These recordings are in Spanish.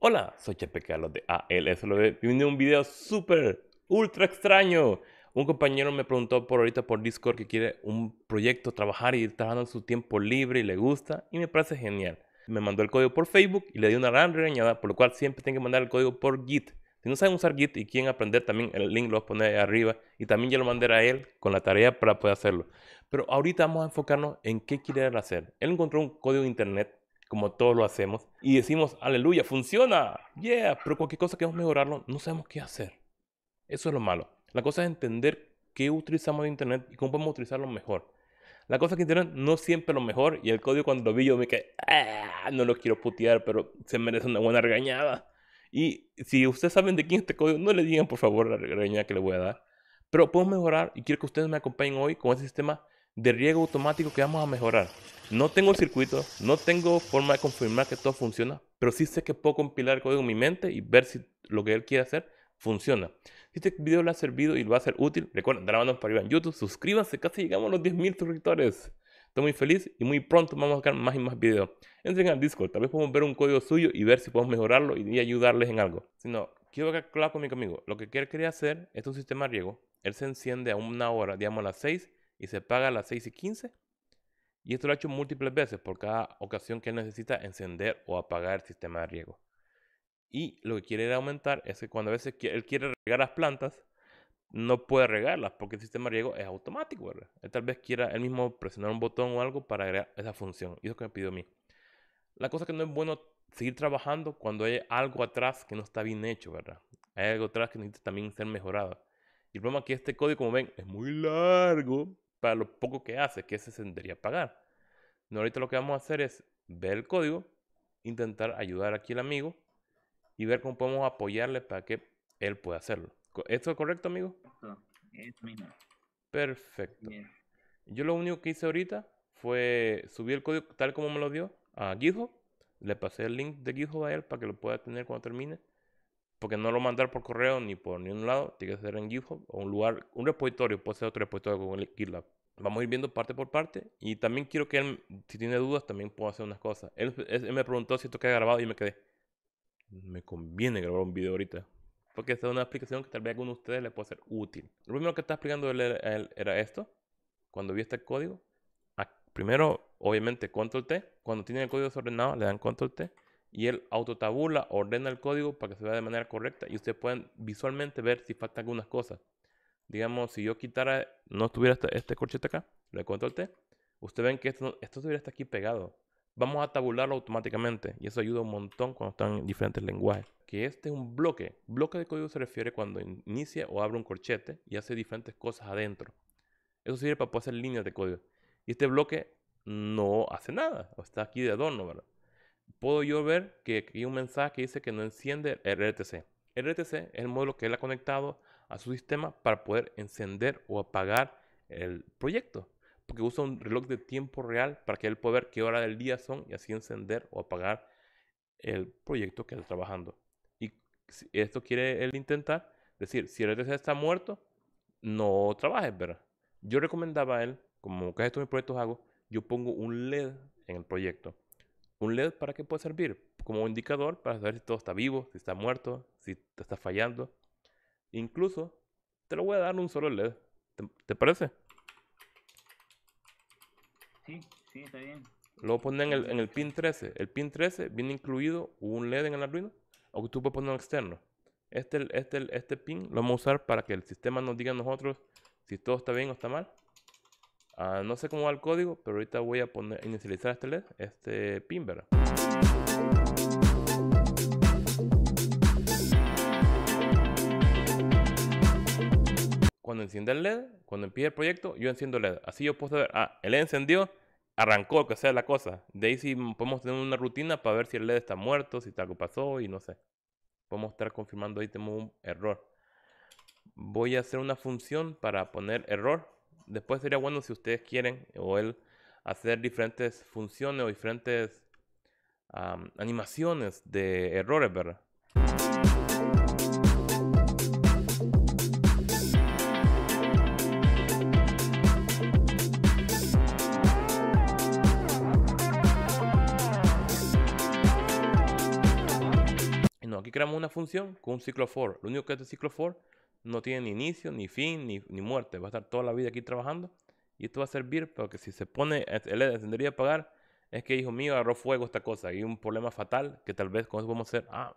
Hola, soy Chepe Carlos de ALSLB a un video súper, ultra extraño. Un compañero me preguntó por ahorita por Discord que quiere un proyecto, trabajar y trabajando en su tiempo libre y le gusta y me parece genial. Me mandó el código por Facebook y le di una gran regañada, por lo cual siempre tiene que mandar el código por Git. Si no saben usar Git y quieren aprender, también el link lo a pone arriba y también ya lo mandé a él con la tarea para poder hacerlo. Pero ahorita vamos a enfocarnos en qué quiere hacer. Él encontró un código de internet como todos lo hacemos, y decimos, aleluya, funciona, yeah, pero cualquier cosa que vamos mejorarlo, no sabemos qué hacer. Eso es lo malo. La cosa es entender qué utilizamos de Internet y cómo podemos utilizarlo mejor. La cosa es que Internet no siempre es lo mejor y el código cuando lo vi yo me quedé, ah, no lo quiero putear, pero se merece una buena regañada. Y si ustedes saben de quién es este código, no le digan por favor la regañada que le voy a dar. Pero puedo mejorar y quiero que ustedes me acompañen hoy con ese sistema de riego automático que vamos a mejorar. No tengo el circuito, no tengo forma de confirmar que todo funciona, pero sí sé que puedo compilar el código en mi mente y ver si lo que él quiere hacer funciona. Si este video le ha servido y lo va a ser útil, recuerden dar la para arriba en YouTube, suscríbanse, casi llegamos a los 10.000 suscriptores. Estoy muy feliz y muy pronto vamos a sacar más y más videos. Entren al Discord, tal vez podemos ver un código suyo y ver si podemos mejorarlo y ayudarles en algo. Si no, quiero que claro con mi amigo, lo que él quería hacer es un sistema de riego. Él se enciende a una hora, digamos a las 6, y se paga a las 6 y 15. Y esto lo ha hecho múltiples veces por cada ocasión que él necesita encender o apagar el sistema de riego. Y lo que quiere aumentar es que cuando a veces él quiere regar las plantas, no puede regarlas porque el sistema de riego es automático. Él tal vez quiera él mismo presionar un botón o algo para agregar esa función. Y eso es lo que me pidió a mí. La cosa que no es bueno seguir trabajando cuando hay algo atrás que no está bien hecho, ¿verdad? Hay algo atrás que necesita también ser mejorado. Y el problema es que este código, como ven, es muy largo para lo poco que hace, que se tendría pagar. No, ahorita lo que vamos a hacer es ver el código, intentar ayudar aquí al amigo y ver cómo podemos apoyarle para que él pueda hacerlo. ¿Esto es correcto, amigo? Perfecto. Yo lo único que hice ahorita fue subir el código tal como me lo dio a GitHub. Le pasé el link de GitHub a él para que lo pueda tener cuando termine porque no lo mandar por correo ni por ningún lado, tiene que ser en GitHub o un lugar, un repositorio, puede ser otro repositorio como el GitLab. Vamos a ir viendo parte por parte y también quiero que él, si tiene dudas, también pueda hacer unas cosas. Él, me preguntó si esto queda grabado y me quedé. Me conviene grabar un video ahorita. Porque esta es una explicación que tal vez a alguno de ustedes le pueda ser útil. Lo primero que está explicando él, era esto. Cuando vi este código, primero, obviamente, control T. Cuando tiene el código desordenado, le dan control T y él autotabula, ordena el código para que se vea de manera correcta y ustedes pueden visualmente ver si faltan algunas cosas. Digamos, si yo quitara, no tuviera este, corchete acá, le control T, ustedes ven que esto, esto estuviera hasta aquí pegado. Vamos a tabularlo automáticamente y eso ayuda un montón cuando están en diferentes lenguajes. Que este es un bloque. Bloque de código se refiere cuando inicia o abre un corchete y hace diferentes cosas adentro. Eso sirve para poder hacer líneas de código. Y este bloque no hace nada, o está aquí de adorno, ¿verdad? puedo yo ver que hay un mensaje que dice que no enciende el RTC. El RTC es el módulo que él ha conectado a su sistema para poder encender o apagar el proyecto. Porque usa un reloj de tiempo real para que él pueda ver qué hora del día son y así encender o apagar el proyecto que está trabajando. Y esto quiere él intentar decir, si el RTC está muerto, no trabajes, ¿verdad? Yo recomendaba él, como que estos mis proyectos hago, yo pongo un LED en el proyecto ¿Un LED para qué puede servir? Como indicador para saber si todo está vivo, si está muerto, si está fallando. Incluso te lo voy a dar un solo LED. ¿Te, parece? Sí, sí, está bien. Lo ponen en el, en el, pin 13. El pin 13 viene incluido un LED en el Arduino o tú puedes poner un externo. Este, este, este pin lo vamos a usar para que el sistema nos diga a nosotros si todo está bien o está mal. Ah, no sé cómo va el código, pero ahorita voy a poner, inicializar este LED, este pin, ¿verdad? Cuando encienda el LED, cuando empiece el proyecto, yo enciendo el LED. Así yo puedo saber, ah, el LED encendió, arrancó, que sea la cosa. De ahí sí podemos tener una rutina para ver si el LED está muerto, si algo pasó y no sé. Podemos estar confirmando ahí, tenemos un error. Voy a hacer una función para poner error Después sería bueno si ustedes quieren o él hacer diferentes funciones o diferentes animaciones de errores, ¿verdad? aquí creamos una función con un ciclo for. Lo único que el ciclo for no tiene ni inicio, ni fin, ni, ni, muerte. Va a estar toda la vida aquí trabajando. Y esto va a servir para que si se pone, él tendría a pagar, es que hijo mío agarró fuego esta cosa. Y un problema fatal que tal vez con eso podemos hacer, ah,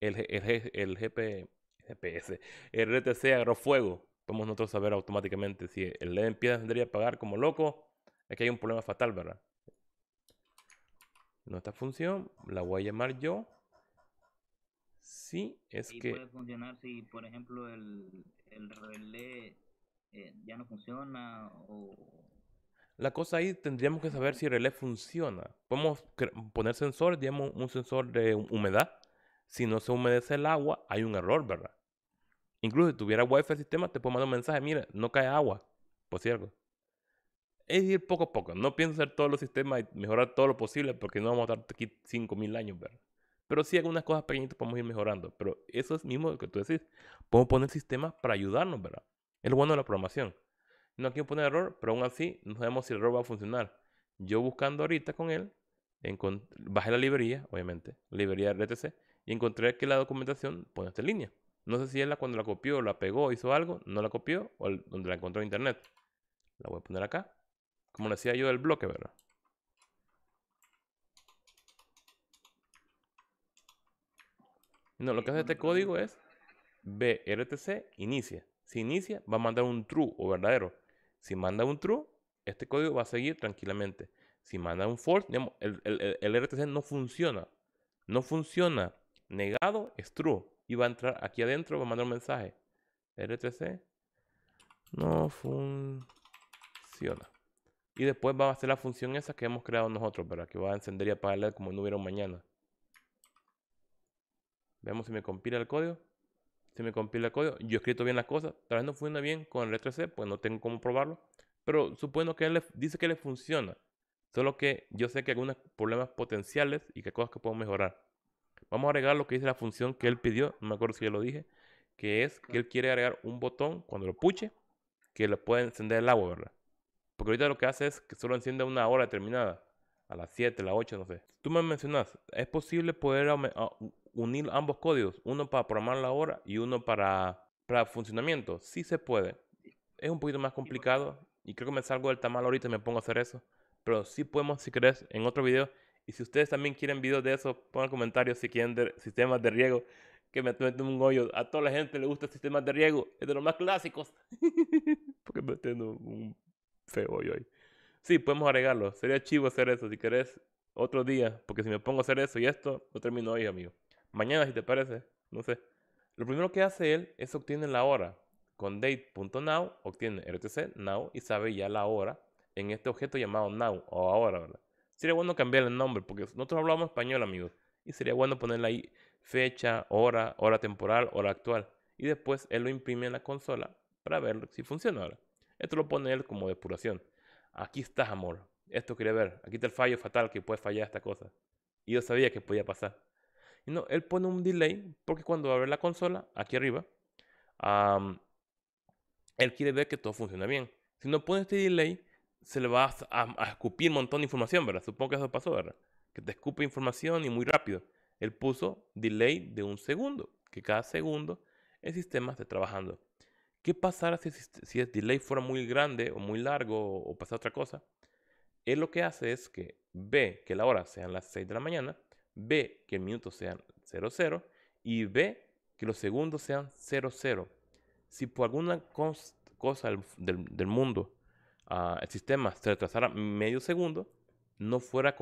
el, el, el GP, GPS, RTC agarró fuego. Podemos nosotros saber automáticamente si el LED empieza a a pagar como loco, es que hay un problema fatal, ¿verdad? Nuestra función la voy a llamar yo Sí, es y que... puede funcionar si, por ejemplo, el, el relé eh, ya no funciona o... La cosa ahí tendríamos que saber si el relé funciona. Podemos poner sensores, digamos, un sensor de humedad. Si no se humedece el agua, hay un error, ¿verdad? Incluso si tuviera wifi el sistema, te puede mandar un mensaje, mira, no cae agua, por cierto. Es ir poco a poco. No pienso hacer todos los sistemas y mejorar todo lo posible porque no vamos a estar aquí 5.000 años, ¿verdad? Pero sí algunas cosas pequeñitas podemos ir mejorando. Pero eso es mismo que tú decís. Podemos poner sistemas para ayudarnos, ¿verdad? Es lo bueno de la programación. No quiero poner error, pero aún así no sabemos si el error va a funcionar. Yo buscando ahorita con él, bajé la librería, obviamente, librería RTC, y encontré que la documentación pone esta línea. No sé si es la cuando la copió, la pegó, hizo algo, no la copió, o donde la encontró en internet. La voy a poner acá. Como decía yo el bloque, ¿verdad? No, lo que hace este código es brtc inicia. Si inicia, va a mandar un true o verdadero. Si manda un true, este código va a seguir tranquilamente. Si manda un false, el, RTC no funciona. No funciona. Negado es true. Y va a entrar aquí adentro, va a mandar un mensaje. RTC no funciona. Y después va a hacer la función esa que hemos creado nosotros, para que va a encender y apagar como no hubiera mañana. Veamos si me compila el código. Si me compila el código, yo he escrito bien las cosas. Tal vez no funciona bien con el E3C. pues no tengo cómo probarlo. Pero supongo que él dice que le funciona. Solo que yo sé que hay algunos problemas potenciales y que hay cosas que puedo mejorar. Vamos a agregar lo que dice la función que él pidió. No me acuerdo si ya lo dije. Que es que él quiere agregar un botón cuando lo puche que le puede encender el agua, ¿verdad? Porque ahorita lo que hace es que solo enciende una hora determinada. A las 7, a las 8, no sé. Tú me mencionas, ¿es posible poder unir ambos códigos, uno para programar la hora y uno para, para funcionamiento. Sí se puede. Es un poquito más complicado y creo que me salgo del tamal ahorita y me pongo a hacer eso. Pero sí podemos, si querés, en otro video. Y si ustedes también quieren videos de eso, pongan comentarios si quieren sistemas de riego. Que me meten un hoyo. A toda la gente le gusta sistemas de riego. Es de los más clásicos. Porque me meten un feo hoy ahí. Sí, podemos agregarlo. Sería chivo hacer eso. Si querés, otro día. Porque si me pongo a hacer eso y esto, lo termino hoy, amigo mañana si te parece, no sé. Lo primero que hace él es obtiene la hora. Con date.now obtiene RTC, now y sabe ya la hora en este objeto llamado now o ahora, ¿verdad? Sería bueno cambiar el nombre porque nosotros hablamos español, amigos. Y sería bueno ponerle ahí fecha, hora, hora temporal, hora actual. Y después él lo imprime en la consola para ver si funciona Esto lo pone él como depuración. Aquí estás, amor. Esto quiere ver. Aquí está el fallo fatal que puede fallar esta cosa. Y yo sabía que podía pasar. No, él pone un delay porque cuando abre la consola, aquí arriba, él quiere ver que todo funciona bien. Si no pone este delay, se le va a, escupir un montón de información, ¿verdad? Supongo que eso pasó, ¿verdad? Que te escupe información y muy rápido. Él puso delay de un segundo, que cada segundo el sistema esté trabajando. ¿Qué pasará si, el delay fuera muy grande o muy largo o, o pasa otra cosa? Él lo que hace es que ve que la hora sean las 6 de la mañana B, que el minuto sean 00 y B, que los segundos sean 00. Si por alguna cosa del, mundo ah, el sistema se retrasara medio segundo, no fuera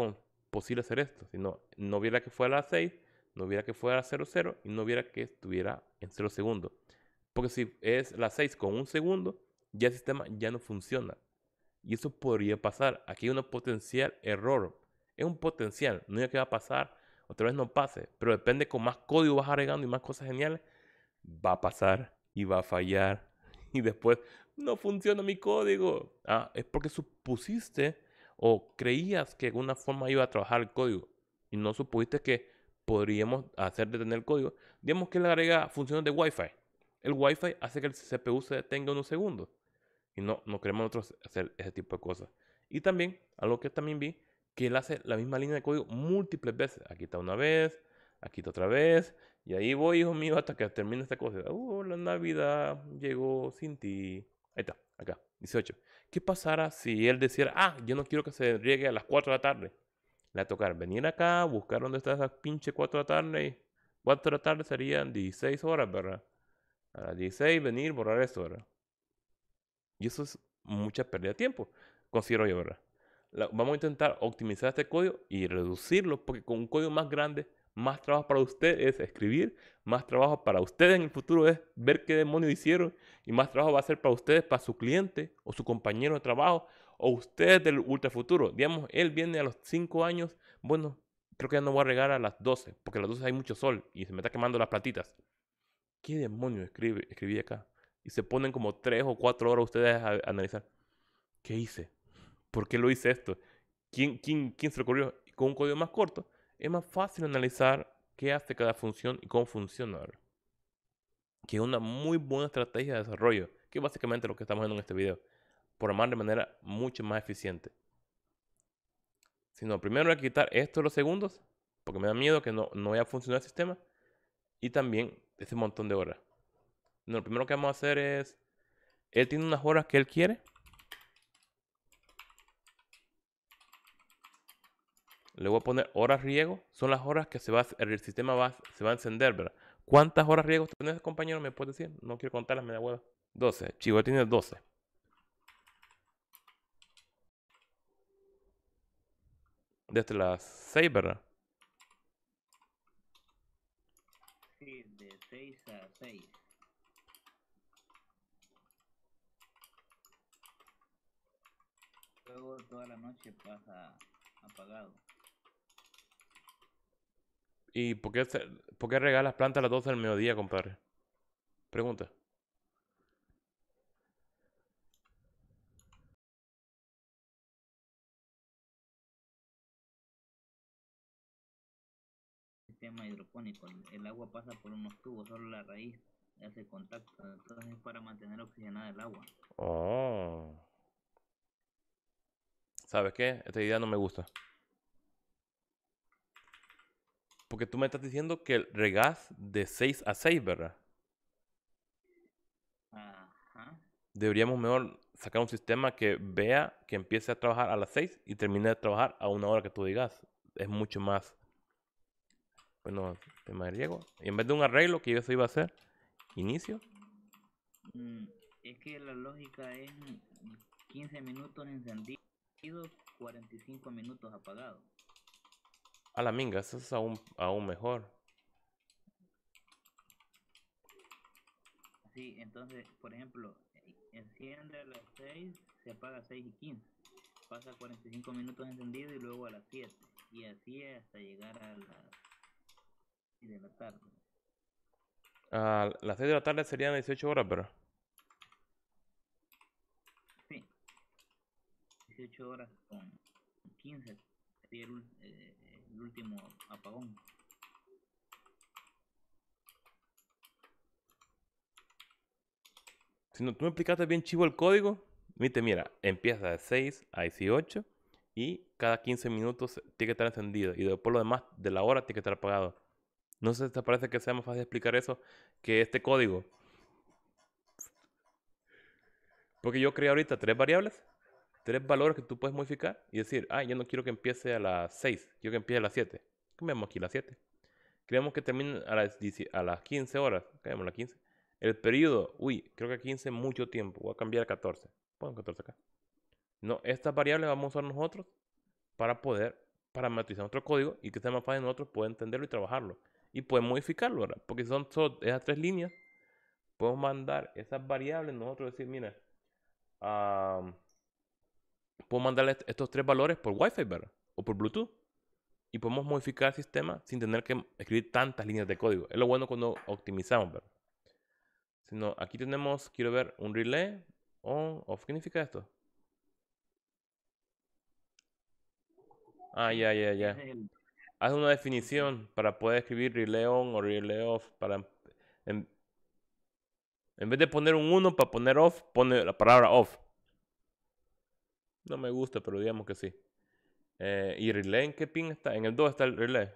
posible hacer esto, sino no hubiera que fuera a 6, no hubiera que fuera a 00 y no hubiera que estuviera en 0 segundos. Porque si es las 6 con un segundo, ya el sistema ya no funciona. Y eso podría pasar. Aquí hay un potencial error. Es un potencial. No es que va a pasar otra vez no pase, pero depende con más código vas agregando y más cosas geniales, va a pasar y va a fallar y después no funciona mi código. Ah, es porque supusiste o creías que de alguna forma iba a trabajar el código y no supusiste que podríamos hacer detener el código. Digamos que le agrega funciones de Wi-Fi. El Wi-Fi hace que el CPU se detenga unos segundos y no, no queremos nosotros hacer ese tipo de cosas. Y también, algo que también vi, que él hace la misma línea de código múltiples veces. Aquí está una vez, aquí está otra vez. Y ahí voy, hijo mío, hasta que termine esta cosa. Uh, la Navidad llegó sin ti. Ahí está, acá, 18. ¿Qué pasará si él decía, ah, yo no quiero que se riegue a las 4 de la tarde? Le va a tocar venir acá, buscar dónde está esa pinche 4 de la tarde. 4 de la tarde serían 16 horas, ¿verdad? A las 16 venir, borrar eso, ¿verdad? Y eso es mucha pérdida de tiempo, considero yo, ¿verdad? vamos a intentar optimizar este código y reducirlo, porque con un código más grande, más trabajo para usted es escribir, más trabajo para ustedes en el futuro es ver qué demonios hicieron y más trabajo va a ser para ustedes, para su cliente o su compañero de trabajo o ustedes del ultra futuro Digamos, él viene a los 5 años, bueno, creo que ya no voy a regar a las 12, porque a las 12 hay mucho sol y se me está quemando las platitas. ¿Qué demonios escribe, escribí acá? Y se ponen como 3 o 4 horas ustedes a analizar. ¿Qué hice? ¿Por qué lo hice esto? ¿Quién, se lo Con un código más corto es más fácil analizar qué hace cada función y cómo funciona. Que es una muy buena estrategia de desarrollo, que es básicamente lo que estamos viendo en este video. Programar de manera mucho más eficiente. Sino primero voy a quitar esto de los segundos, porque me da miedo que no, no vaya a funcionar el sistema. Y también ese montón de horas. lo primero que vamos a hacer es, él tiene unas horas que él quiere. le voy a poner horas riego, son las horas que se va, el sistema va, se va a encender, ¿verdad? ¿Cuántas horas riego tenés, compañero? ¿Me puedes decir? No quiero contarlas, me da hueva. 12. Chivo tiene 12. Desde este, las 6, ¿verdad? Sí, de 6 a 6. Luego toda la noche pasa apagado. ¿Y por qué, por qué regalas plantas a las 12 del mediodía, compadre? Pregunta. Sistema hidropónico. El agua pasa por unos tubos, solo la raíz hace contacto. Entonces es para mantener oxigenada el agua. Oh. ¿Sabes qué? Esta idea no me gusta. Porque tú me estás diciendo que regás de 6 a 6, ¿verdad? Deberíamos mejor sacar un sistema que vea que empiece a trabajar a las 6 y termine de trabajar a una hora que tú digas. Es mucho más. Bueno, te riego. Y en vez de un arreglo que yo se iba a hacer, inicio. Mm, es que la lógica es 15 minutos encendidos, 45 minutos apagados. A la minga, eso es aún, mejor. Sí, entonces, por ejemplo, enciende a las 6, se apaga a 6 y 15. Pasa 45 minutos encendido y luego a las 7. Y así hasta llegar a las 6 de la tarde. A las 6 de la tarde serían 18 horas, pero Sí. 18 horas con 15. Sería el, eh, el último apagón. Si no, tú me explicaste bien chivo el código. Viste, mira, empieza de 6 a 18 y cada 15 minutos tiene que estar encendido y después lo demás de la hora tiene que estar apagado. No sé si te parece que sea más fácil explicar eso que este código. Porque yo creé ahorita tres variables tres valores que tú puedes modificar y decir, ah, yo no quiero que empiece a las 6, quiero que empiece a las 7. Cambiamos aquí las 7. Queremos que termine a las, a las 15 horas. Cambiamos las 15. El periodo, uy, creo que a 15 mucho tiempo. Voy a cambiar a 14. Pongo 14 acá. No, estas variables vamos a usar nosotros para poder parametrizar nuestro código y que sea más fácil nosotros poder entenderlo y trabajarlo. Y poder modificarlo, ¿verdad? Porque son solo esas tres líneas. Podemos mandar esas variables nosotros decir, mira, ah, puedo mandarle estos tres valores por Wi-Fi, ¿verdad? O por Bluetooth. Y podemos modificar el sistema sin tener que escribir tantas líneas de código. Es lo bueno cuando optimizamos, ¿verdad? Sino aquí tenemos, quiero ver, un relay on, oh, off. Oh, ¿Qué significa esto? Ah, ya, ya, ya. Haz una definición para poder escribir relay on o relay off. Para, em-, en, en vez de poner un 1 para poner off, pone la palabra off. No me gusta, pero digamos que sí. Eh, ¿Y relay en qué pin está? En el 2 está el relé.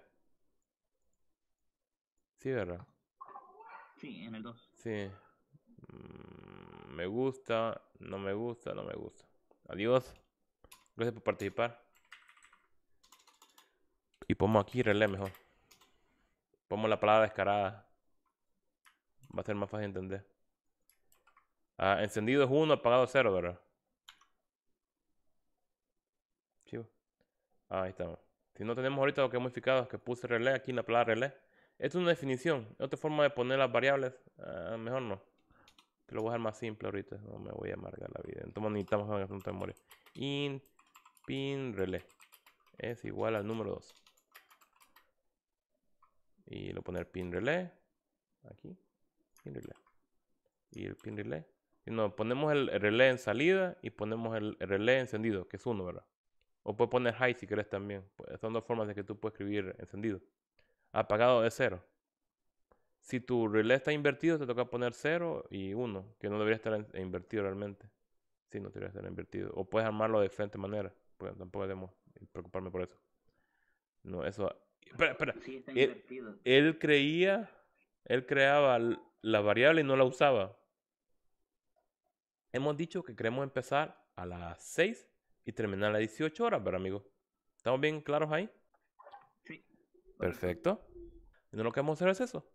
Sí, ¿verdad? Sí, en el 2. Sí. Mm, me gusta, no me gusta, no me gusta. Adiós. Gracias por participar. Y pongo aquí relé mejor. Pongo la palabra descarada. Va a ser más fácil entender. Ah, encendido es 1, apagado 0, ¿verdad? Ahí estamos. Si no tenemos ahorita lo que hemos modificado, es que puse relé aquí en la palabra relé. Esto es una definición, otra forma de poner las variables. Ah, mejor no. Te lo voy a dejar más simple ahorita. No me voy a amargar la vida. Entonces necesitamos una de memoria. In pin relé es igual al número 2. Y lo poner pin relé. Aquí. Pin relé. Y el pin relé. Y no, ponemos el relé en salida y ponemos el relé encendido, que es uno, ¿verdad? O puedes poner high si quieres también. Pues, son dos formas de que tú puedes escribir encendido. Apagado es cero. Si tu relé está invertido, te toca poner cero y uno. que no debería estar e invertido realmente. si no debería estar invertido. O puedes armarlo de diferente manera. Pues, tampoco debemos eh, preocuparme por eso. No, eso. Espera, espera. E, él, creía. Él creaba la variable y no la usaba. Hemos dicho que queremos empezar a las 6 y terminar a las 18 horas, ¿verdad, amigo? ¿Estamos bien claros ahí? Sí. Perfecto. Y no lo que vamos a hacer es eso.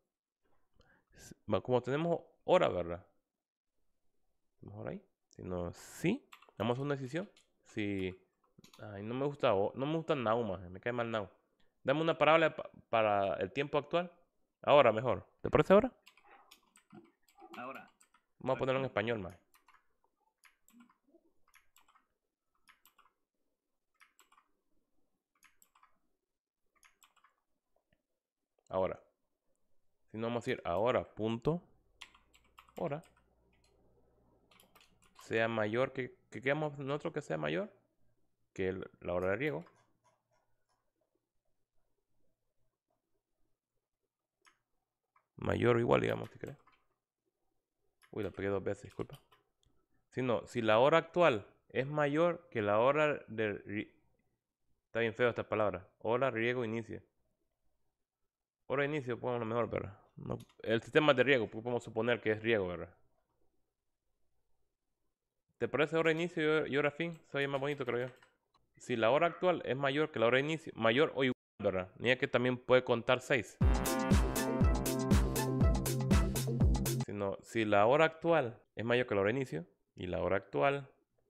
Como tenemos hora, ¿verdad? Mejor ahí. Si no, sí. Damos una decisión. Si. Ay, no me gusta. No me gusta nada más. Me cae mal Now. Dame una parábola para el tiempo actual. Ahora mejor. ¿Te parece ahora? Ahora. Vamos a ponerlo en español, más. Ahora. Si no vamos a ir ahora, punto. Hora Sea mayor que, que queramos nosotros que sea mayor que la hora de riego. Mayor o igual, digamos, si crees. Uy, la pegué dos veces, disculpa. Si no, si la hora actual es mayor que la hora de... Está bien feo esta palabra. Hora riego inicia. Hora de inicio, ponemos lo mejor, ¿verdad? el sistema de riego, podemos pues, suponer que es riego, ¿verdad? ¿Te parece hora de inicio y hora fin? Se oye más bonito, creo yo. Si la hora actual es mayor que la hora de inicio, mayor o igual, ¿verdad? Ni es que también puede contar 6. si la hora actual es mayor que la hora de inicio y la hora actual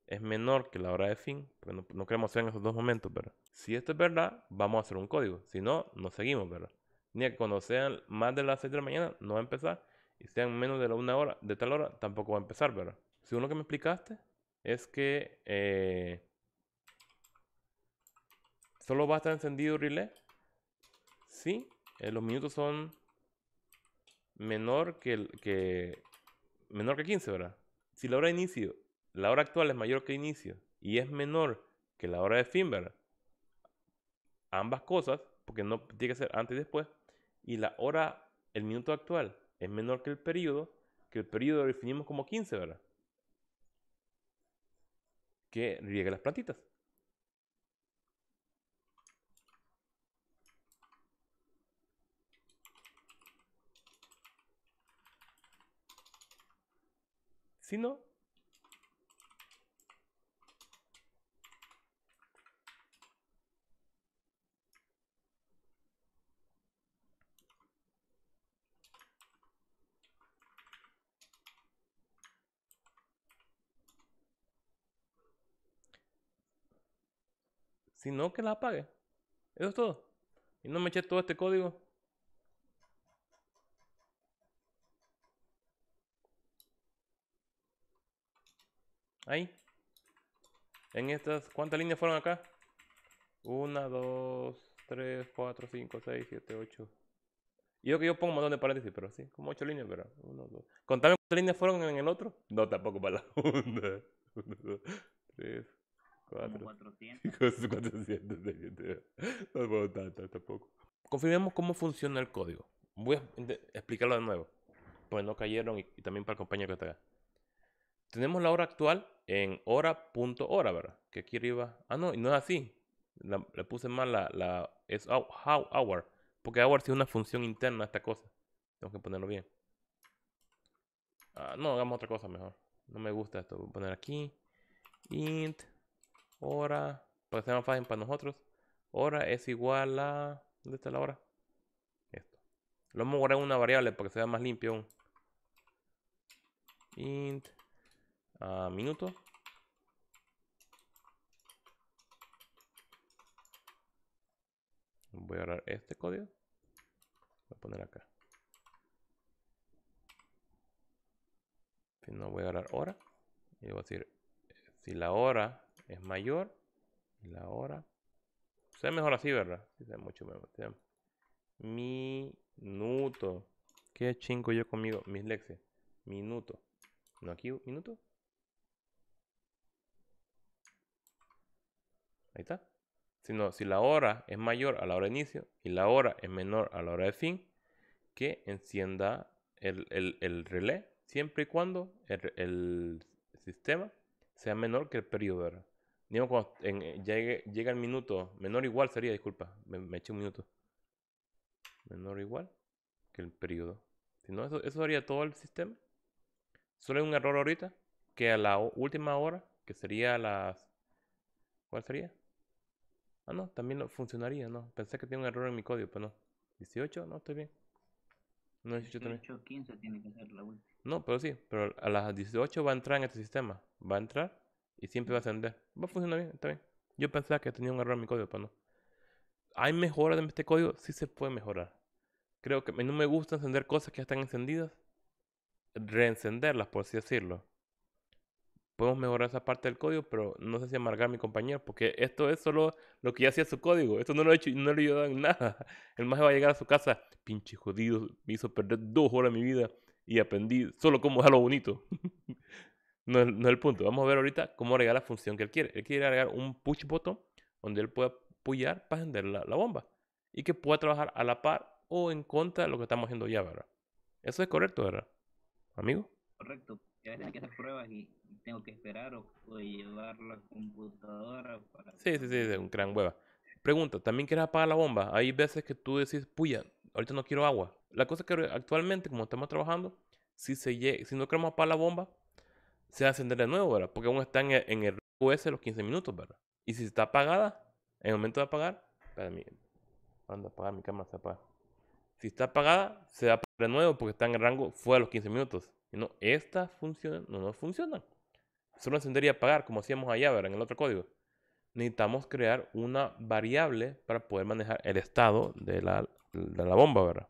es menor que la hora de fin, pues, no, queremos ser en esos dos momentos, ¿verdad? Si esto es verdad, vamos a hacer un código. Si no, nos seguimos, ¿verdad? ni que cuando sean más de las 6 de la mañana no va a empezar, y sean menos de la una hora, de tal hora, tampoco va a empezar, ¿verdad? Según lo que me explicaste, es que eh, solo va a estar encendido relé si eh, los minutos son menor que, que, menor que 15, ¿verdad? Si la hora de inicio, la hora actual es mayor que inicio y es menor que la hora de fin, ¿verdad? Ambas cosas, porque no tiene que ser antes y después, y la hora, el minuto actual, es menor que el periodo, que el periodo lo definimos como 15, ¿verdad? Que riegue las plantitas. Si no, sino que la apague. Eso es todo. Y no me eché todo este código. Ahí. En estas, ¿cuántas líneas fueron acá? 1, 2, 3, 4, 5, 6, 7, 8. Yo que yo pongo un montón de paréntesis, pero sí, como 8 líneas, pero 1, 2. Contame cuántas líneas fueron en el otro. No, tampoco para la una. 1, 2, 3, 400. 400. No puedo tanto tampoco. Confirmemos cómo funciona el código. Voy a explicarlo de nuevo. Pues no cayeron y, también para el compañero que está acá. Tenemos la hora actual en hora.hora, ¿verdad? Que aquí arriba. Ah, no, no es así. le puse mal la, Es how hour. Porque hour sí es una función interna esta cosa. Tengo que ponerlo bien. Ah, no, hagamos otra cosa mejor. No me gusta esto. Voy a poner aquí. Int hora, para que sea más fácil para nosotros, hora es igual a... ¿Dónde está la hora? Esto. Lo hemos guardado en una variable para que sea más limpio Int a ah, minuto. Voy a agarrar este código. Voy a poner acá. Si no, voy a agarrar hora. Y voy a decir, si la hora es mayor la hora. Se ve mejor así, ¿verdad? se ve mucho mejor. Minuto. ¿Qué chingo yo conmigo? Mis lexes? Minuto. ¿No aquí? ¿Minuto? Ahí está. Si, si la hora es mayor a la hora de inicio y la hora es menor a la hora de fin, que encienda el, relé siempre y cuando el, el sistema sea menor que el periodo. ¿verdad? digamos en, eh, llega el minuto, menor o igual sería, disculpa, me, eché un minuto. Menor o igual que el periodo. Si no, eso, eso haría todo el sistema. Solo hay un error ahorita, que a la última hora, que sería a las... ¿Cuál sería? Ah, no, también funcionaría, no. Pensé que tenía un error en mi código, pero no. 18, no, estoy bien. No, 18, 18 15 tiene que ser la última. No, pero sí, pero a las 18 va a entrar en este sistema. Va a entrar y siempre va a encender... Va a funcionar bien, está bien. Yo pensaba que tenía un error en mi código, pero no. ¿Hay mejoras en este código? Sí se puede mejorar. Creo que no me gusta encender cosas que ya están encendidas. Reencenderlas, por así decirlo. Podemos mejorar esa parte del código, pero no sé si amargar a mi compañero, porque esto es solo lo que ya hacía su código. Esto no lo he hecho y no le he en nada. El más va a llegar a su casa, pinche jodido, me hizo perder dos horas de mi vida y aprendí solo cómo algo bonito. no, es el punto. Vamos a ver ahorita cómo agregar la función que él quiere. Él quiere agregar un push button donde él pueda apoyar para encender la, bomba y que pueda trabajar a la par o en contra de lo que estamos haciendo ya, ¿verdad? Eso es correcto, ¿verdad? Amigo. Correcto. a veces hay que hacer pruebas y tengo que esperar o, llevar la computadora para... Sí, sí, sí, es un gran hueva. Pregunta, ¿también quieres apagar la bomba? Hay veces que tú decís, puya, ahorita no quiero agua. La cosa que actualmente, como estamos trabajando, si, se si no queremos apagar la bomba, se va a encender de nuevo, ¿verdad? Porque aún está e, en el, rango los 15 minutos, ¿verdad? Y si está apagada, en el momento de apagar, para mí, apagar mi cámara, se apaga. Si está apagada, se va de nuevo porque está en el rango fuera de los 15 minutos. Y no, esta función no nos funcionan. Solo encendería y apagar, como hacíamos allá, ¿verdad? En el otro código. Necesitamos crear una variable para poder manejar el estado de la, de la bomba, ¿verdad?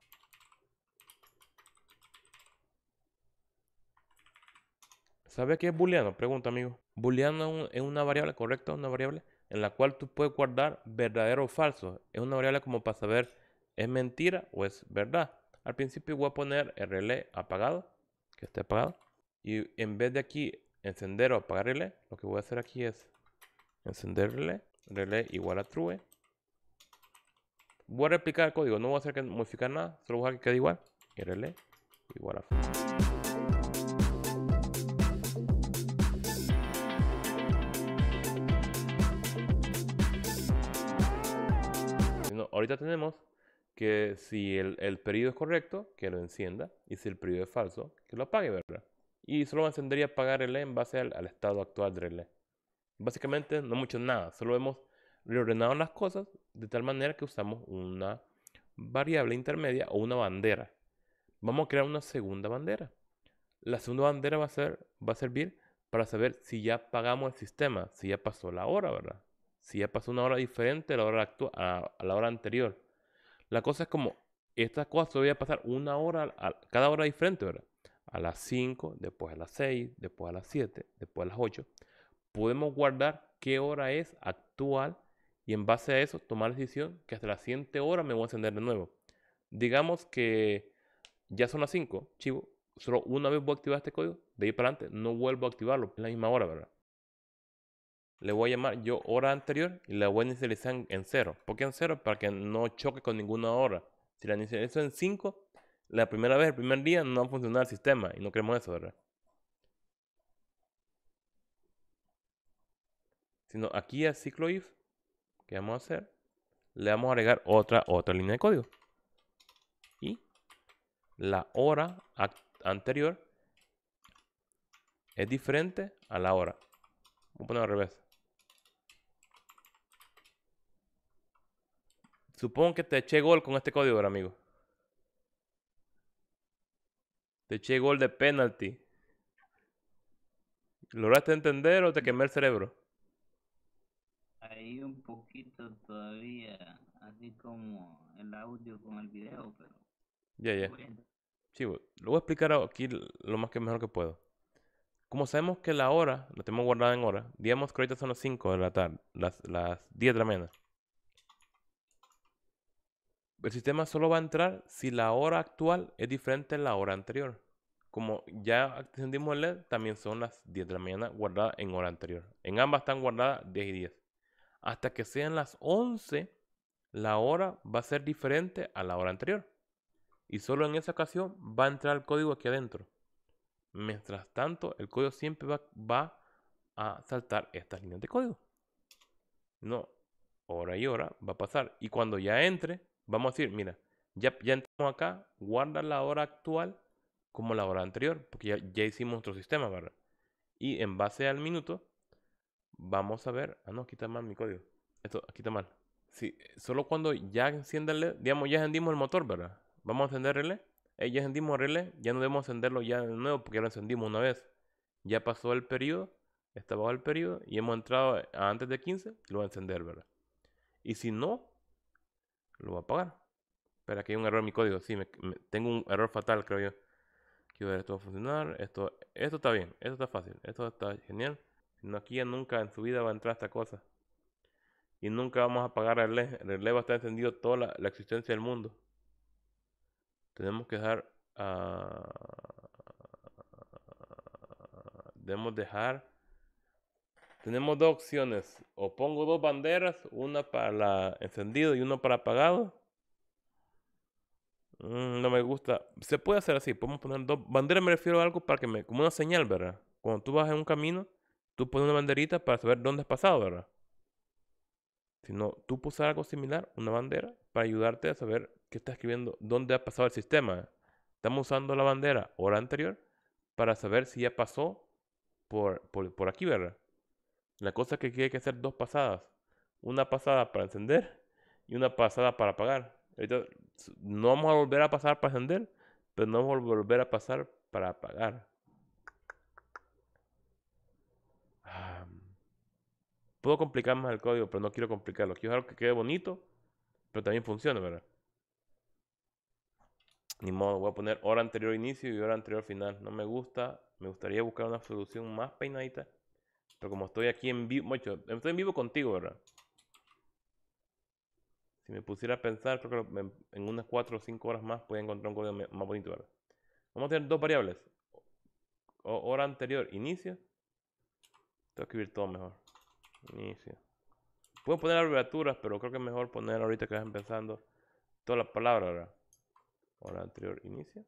¿Sabe qué es booleano? Pregunta, amigo. Booleano es una variable, correcta Una variable en la cual tú puedes guardar verdadero o falso. Es una variable como para saber es mentira o es verdad. Al principio voy a poner el relé apagado, que esté apagado. Y en vez de aquí encender o apagar relé, lo que voy a hacer aquí es encender relé, relé igual a true. Voy a replicar el código, no voy a hacer que modificar nada, solo voy a que quede igual. igual a false. ahorita tenemos que si el, periodo es correcto, que lo encienda, y si el periodo es falso, que lo apague, ¿verdad? Y solo encendería apagar relé e en base al, estado actual del relé. Básicamente no mucho nada, solo hemos reordenado las cosas de tal manera que usamos una variable intermedia o una bandera. Vamos a crear una segunda bandera. La segunda bandera va a, ser, va a servir para saber si ya pagamos el sistema, si ya pasó la hora, ¿verdad? Si ya pasó una hora diferente a la hora, a, la hora anterior. La cosa es como, estas cosas voy a pasar una hora, a, cada hora diferente, ¿verdad? A las 5, después a las 6, después a las 7, después a las 8. Podemos guardar qué hora es actual y en base a eso tomar la decisión que hasta la siguiente hora me voy a encender de nuevo. Digamos que ya son las 5, chivo, solo una vez voy a activar este código, de ahí para adelante no vuelvo a activarlo es la misma hora, ¿verdad? le voy a llamar yo hora anterior y la voy a inicializar en 0. ¿Por qué en 0? Para que no choque con ninguna hora. Si la inicializo en 5, la primera vez, el primer día, no va a funcionar el sistema y no queremos eso, ¿verdad? Sino aquí a ciclo if, ¿qué vamos a hacer? Le vamos a agregar otra, otra línea de código. Y la hora anterior es diferente a la hora. Vamos a poner al revés. Supongo que te eché gol con este código, amigo. Te eché gol de penalty. ¿Lograste entender o te quemé el cerebro? Ahí un poquito todavía, así como el audio con el video, pero... Ya, ya. Sí, lo voy a explicar aquí lo más que mejor que puedo. Como sabemos que la hora, la tenemos guardada en hora, digamos que ahorita son las 5 de la tarde, las, las 10 de la mañana el sistema solo va a entrar si la hora actual es diferente a la hora anterior. Como ya encendimos el LED, también son las 10 de la mañana guardadas en hora anterior. En ambas están guardadas 10 y 10. Hasta que sean las 11, la hora va a ser diferente a la hora anterior. Y solo en esa ocasión va a entrar el código aquí adentro. Mientras tanto, el código siempre va, va a saltar estas líneas de código. No, hora y hora va a pasar. Y cuando ya entre, Vamos a decir, mira, ya, entramos acá, guarda la hora actual como la hora anterior, porque ya, hicimos nuestro sistema, ¿verdad? Y en base al minuto, vamos a ver. Ah, no, aquí mal mi código. Esto, aquí está mal. Sí, solo cuando ya encienda el digamos, ya encendimos el motor, ¿verdad? Vamos a encender el LED. Eh, ya encendimos el relé, ya no debemos encenderlo ya de nuevo porque ya lo encendimos una vez. Ya pasó el periodo, está bajo el periodo y hemos entrado eh, antes de 15 lo va a encender, ¿verdad? Y si no, lo va a apagar. Pero aquí hay un error en mi código. Sí, tengo un error fatal, creo yo. Quiero ver esto va a funcionar. Esto, esto está bien. Esto está fácil. Esto está genial. No, aquí ya nunca en su vida va a entrar esta cosa. Y nunca vamos a apagar el relé. El relé va a estar encendido toda la, existencia del mundo. Tenemos que dejar... Ah, debemos dejar tenemos dos opciones. O pongo dos banderas, una para encendido y una para apagado. Mm, no me gusta. Se puede hacer así. Podemos poner dos banderas. Me refiero a algo para que me. Como una señal, ¿verdad? Cuando tú vas en un camino, tú pones una banderita para saber dónde has pasado, ¿verdad? Si no, tú puses algo similar, una bandera, para ayudarte a saber qué está escribiendo, dónde ha pasado el sistema. Estamos usando la bandera hora anterior para saber si ya pasó por, por aquí, ¿verdad? La cosa es que aquí hay que hacer dos pasadas. Una pasada para encender y una pasada para apagar. no vamos a volver a pasar para encender, pero no vamos a volver a pasar para apagar. Puedo complicar más el código, pero no quiero complicarlo. Quiero algo que quede bonito, pero también funciona, ¿verdad? Ni modo, voy a poner hora anterior inicio y hora anterior final. No me gusta. Me gustaría buscar una solución más peinadita. Pero como estoy aquí en vivo, mucho, estoy en vivo contigo, ¿verdad? Si me pusiera a pensar, creo que en unas 4 o 5 horas más podría encontrar un código más bonito, ¿verdad? Vamos a tener dos variables. hora anterior, inicio. Tengo que escribir todo mejor. Inicio. Puedo poner abreviaturas, pero creo que es mejor poner ahorita que vas empezando todas las palabras, ¿verdad? Hora anterior, inicio.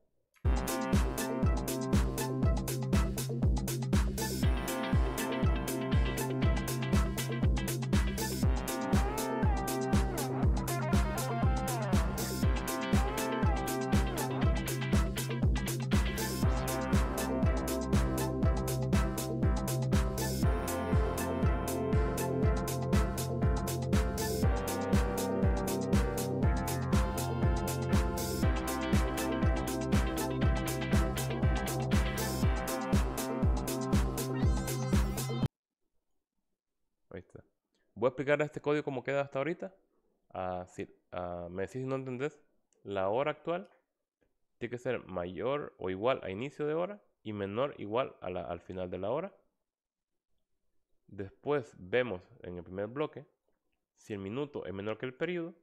Voy a explicar este código como queda hasta ahorita. Ah, ah, me decís si no entendés. La hora actual tiene que ser mayor o igual a inicio de hora y menor igual a la, al final de la hora. Después vemos en el primer bloque si el minuto es menor que el periodo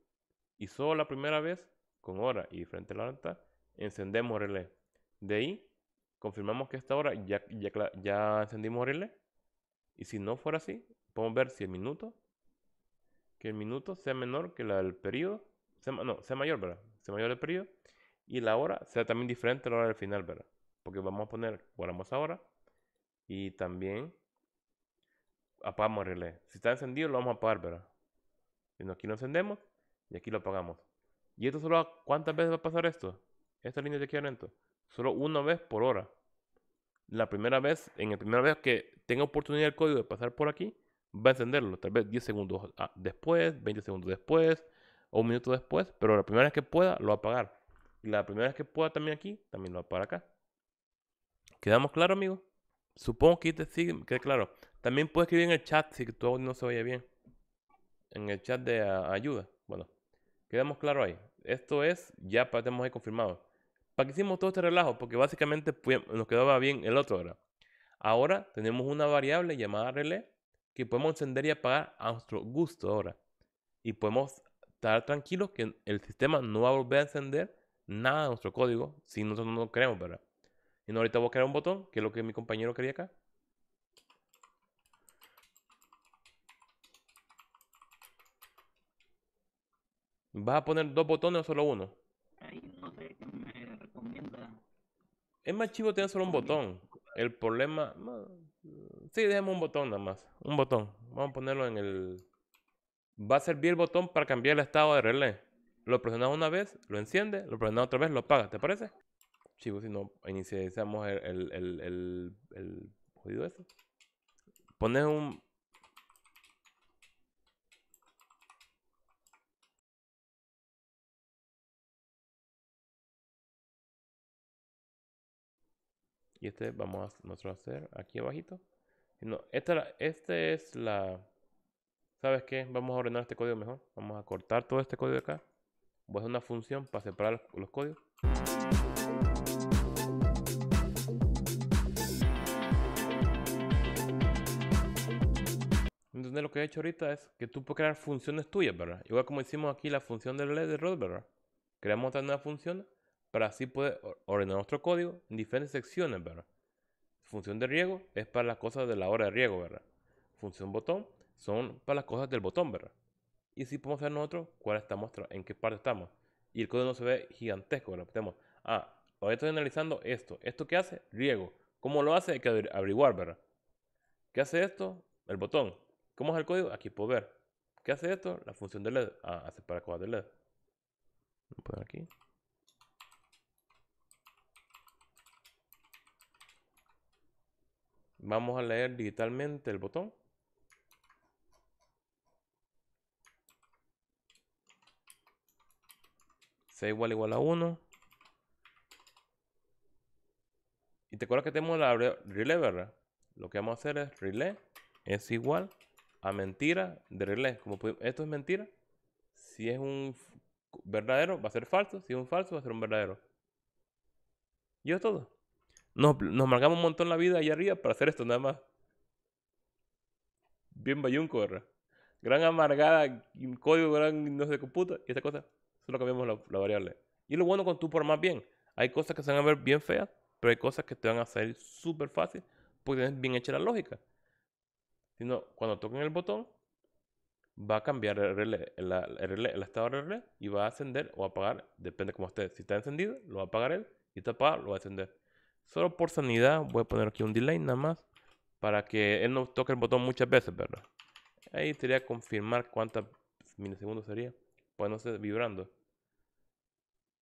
y solo la primera vez con hora y frente a la hora encendemos relé. De ahí confirmamos que esta hora ya, ya, ya encendimos relé y si no fuera así podemos ver si el minuto que el minuto sea menor que la del periodo, sea, no, sea mayor, ¿verdad? Sea mayor el periodo y la hora sea también diferente a la hora del final, ¿verdad? Porque vamos a poner, guardamos ahora y también apagamos el relé. Si está encendido, lo vamos a apagar, ¿verdad? Y aquí lo encendemos y aquí lo apagamos. ¿Y esto solo cuántas veces va a pasar esto? Esta línea de aquí adentro. Solo una vez por hora. La primera vez, en la primera vez que tenga oportunidad el código de pasar por aquí, va a encenderlo, tal vez 10 segundos ah, después, 20 segundos después o un minuto después, pero la primera vez que pueda lo va a apagar. Y la primera vez que pueda también aquí, también lo va a apagar acá. ¿Quedamos claro, amigo? Supongo que te queda claro. También puedes escribir en el chat si todo no se oye bien. En el chat de ah, ayuda. Bueno, quedamos claro ahí. Esto es, ya tenemos ahí confirmado. ¿Para qué hicimos todo este relajo? Porque básicamente nos quedaba bien el otro, ¿verdad? Ahora tenemos una variable llamada relé que podemos encender y apagar a nuestro gusto ahora. Y podemos estar tranquilos que el sistema no va a volver a encender nada de nuestro código si nosotros no lo queremos, ¿verdad? Y no, ahorita voy a crear un botón, que es lo que mi compañero quería acá. ¿Vas a poner dos botones o solo uno? no sé qué me recomienda. Es más chivo tener solo un botón. El problema... Mm, sí, dejemos un botón nada más. Un botón. Vamos a ponerlo en el... Va a servir el botón para cambiar el estado de relé. Lo presionas una vez, lo enciende, lo presionas otra vez, lo apaga. ¿Te parece? Chivo, si no inicializamos el, el, el, el, jodido eso este. Pones un... Y este vamos a nosotros hacer aquí abajito. No, esta, este es la... ¿Sabes qué? Vamos a ordenar este código mejor. Vamos a cortar todo este código de acá. Voy a hacer una función para separar los, códigos. Entonces lo que he hecho ahorita es que tú puedes crear funciones tuyas, ¿verdad? Igual como hicimos aquí la función del LED de Rod, ¿verdad? Creamos otra nueva función para así poder ordenar nuestro código en diferentes secciones, ¿verdad? Función de riego es para las cosas de la hora de riego, ¿verdad? Función botón son para las cosas del botón, ¿verdad? Y si podemos hacer nosotros cuál estamos, en qué parte estamos. Y el código no se ve gigantesco, ¿verdad? Tenemos, ah, ahora estoy analizando esto. ¿Esto qué hace? Riego. ¿Cómo lo hace? Hay que averiguar, ¿verdad? ¿Qué hace esto? El botón. ¿Cómo es el código? Aquí puedo ver. ¿Qué hace esto? La función de LED. Ah, hace para cosas de LED. Voy a poner aquí. Vamos a leer digitalmente el botón. C igual igual a 1. Y te acuerdas que tenemos la relay, ¿verdad? Lo que vamos a hacer es relay es igual a mentira de relay. Como esto es mentira, si es un verdadero va a ser falso, si es un falso va a ser un verdadero. Y es todo. Nos, nos marcamos un montón la vida allá arriba para hacer esto nada más. Bien bayunco, ¿verdad? Gran amargada, código gran no de computa y esta cosa. Solo cambiamos la, la variable. Y lo bueno con tu por más bien. Hay cosas que se van a ver bien feas, pero hay cosas que te van a salir súper fácil porque tienes bien hecha la lógica. Sino cuando toquen el botón, va a cambiar el, estado del relé y va a ascender o apagar, depende como cómo esté. Si está encendido, lo va a apagar él, y si está apagado, lo va a encender. Solo por sanidad, voy a poner aquí un delay nada más. Para que él no toque el botón muchas veces, ¿verdad? Ahí sería confirmar cuántos milisegundos sería. Pues no sé, vibrando.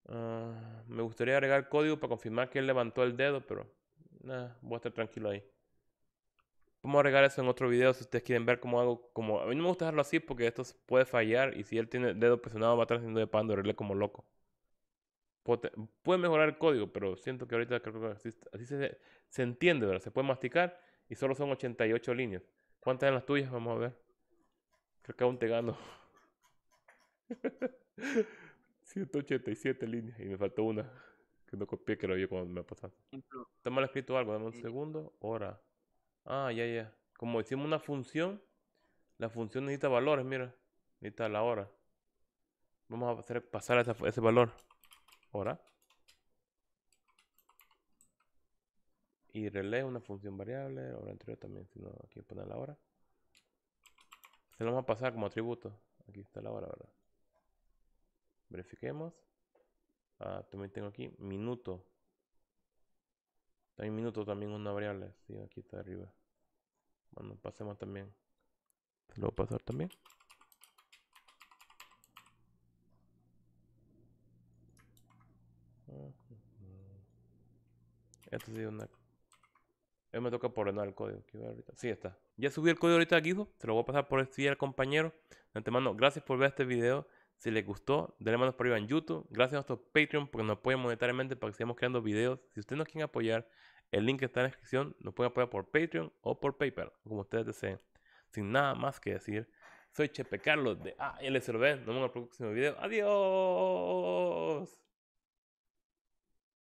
Ah, me gustaría agregar código para confirmar que él levantó el dedo, pero nada, voy a estar tranquilo ahí. Vamos a agregar eso en otro video si ustedes quieren ver cómo hago. Como, a mí no me gusta dejarlo así porque esto puede fallar y si él tiene el dedo presionado va a estar haciendo de pando como loco. Puede mejorar el código, pero siento que ahorita creo que así, se, se, entiende, ¿verdad? Se puede masticar y solo son 88 líneas. ¿Cuántas son las tuyas? Vamos a ver. Creo que aún te gano. 187 líneas y me faltó una que no copié, creo vi cuando me pasado Está mal escrito algo, dame un segundo. Hora. Ah, ya, ya. Como decimos una función, la función necesita valores, mira. Necesita la hora. Vamos a hacer pasar ese valor hora y relé una función variable, hora anterior también, si no, aquí poner la hora. Se lo vamos a pasar como atributo. Aquí está la hora, ¿verdad? Verifiquemos. Ah, también tengo aquí minuto. También minuto, también una variable. Sí, aquí está arriba. Bueno, pasemos también. Se lo voy a pasar también. Esto sí es eh, me toca por el código. Sí, está. Ya subí el código ahorita aquí, Se lo voy a pasar por el al compañero. De antemano, gracias por ver este video. Si les gustó, denle manos para arriba en YouTube. Gracias a nuestros Patreon porque nos apoyan monetariamente para que sigamos creando videos. Si ustedes nos quieren apoyar, el link está en la descripción. Nos pueden apoyar por Patreon o por PayPal, como ustedes deseen. Sin nada más que decir, soy Chepe Carlos de ALSRB. Nos vemos en el próximo video. ¡Adiós!